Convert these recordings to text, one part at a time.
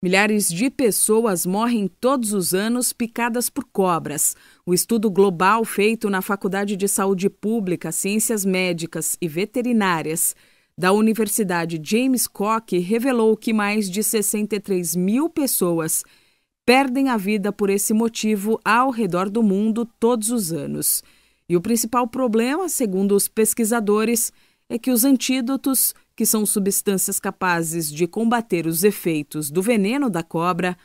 Milhares de pessoas morrem todos os anos picadas por cobras. O estudo global feito na Faculdade de Saúde Pública, Ciências Médicas e Veterinárias da Universidade James Cook revelou que mais de 63 mil pessoas perdem a vida por esse motivo ao redor do mundo todos os anos. E o principal problema, segundo os pesquisadores, é que os antídotos que são substâncias capazes de combater os efeitos do veneno da cobra,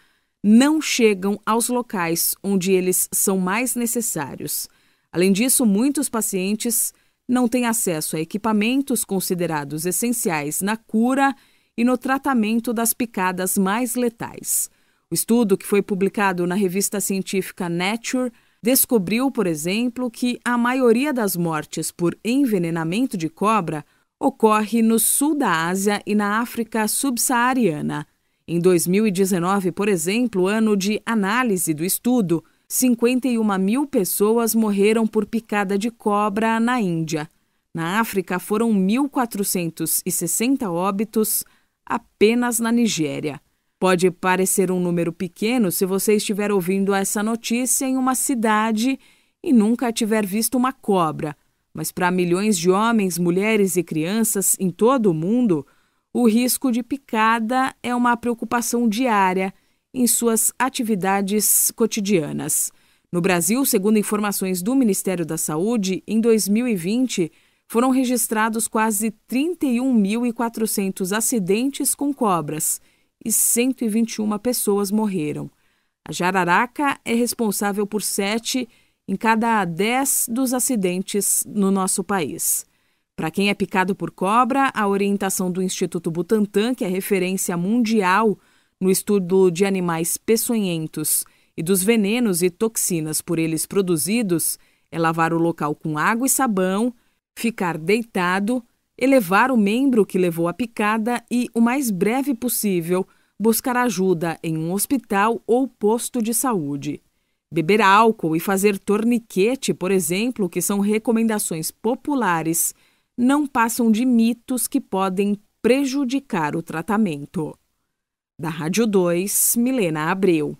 não chegam aos locais onde eles são mais necessários. Além disso, muitos pacientes não têm acesso a equipamentos considerados essenciais na cura e no tratamento das picadas mais letais. O estudo, que foi publicado na revista científica Nature, descobriu, por exemplo, que a maioria das mortes por envenenamento de cobra ocorre no sul da Ásia e na África subsaariana. Em 2019, por exemplo, ano de análise do estudo, 51 mil pessoas morreram por picada de cobra na Índia. Na África, foram 1.460 óbitos apenas na Nigéria. Pode parecer um número pequeno se você estiver ouvindo essa notícia em uma cidade e nunca tiver visto uma cobra, mas para milhões de homens, mulheres e crianças em todo o mundo, o risco de picada é uma preocupação diária em suas atividades cotidianas. No Brasil, segundo informações do Ministério da Saúde, em 2020 foram registrados quase 31.400 acidentes com cobras e 121 pessoas morreram. A jararaca é responsável por sete em cada 10 dos acidentes no nosso país. Para quem é picado por cobra, a orientação do Instituto Butantan, que é referência mundial no estudo de animais peçonhentos e dos venenos e toxinas por eles produzidos, é lavar o local com água e sabão, ficar deitado, elevar o membro que levou a picada e, o mais breve possível, buscar ajuda em um hospital ou posto de saúde. Beber álcool e fazer torniquete, por exemplo, que são recomendações populares, não passam de mitos que podem prejudicar o tratamento. Da Rádio 2, Milena Abreu.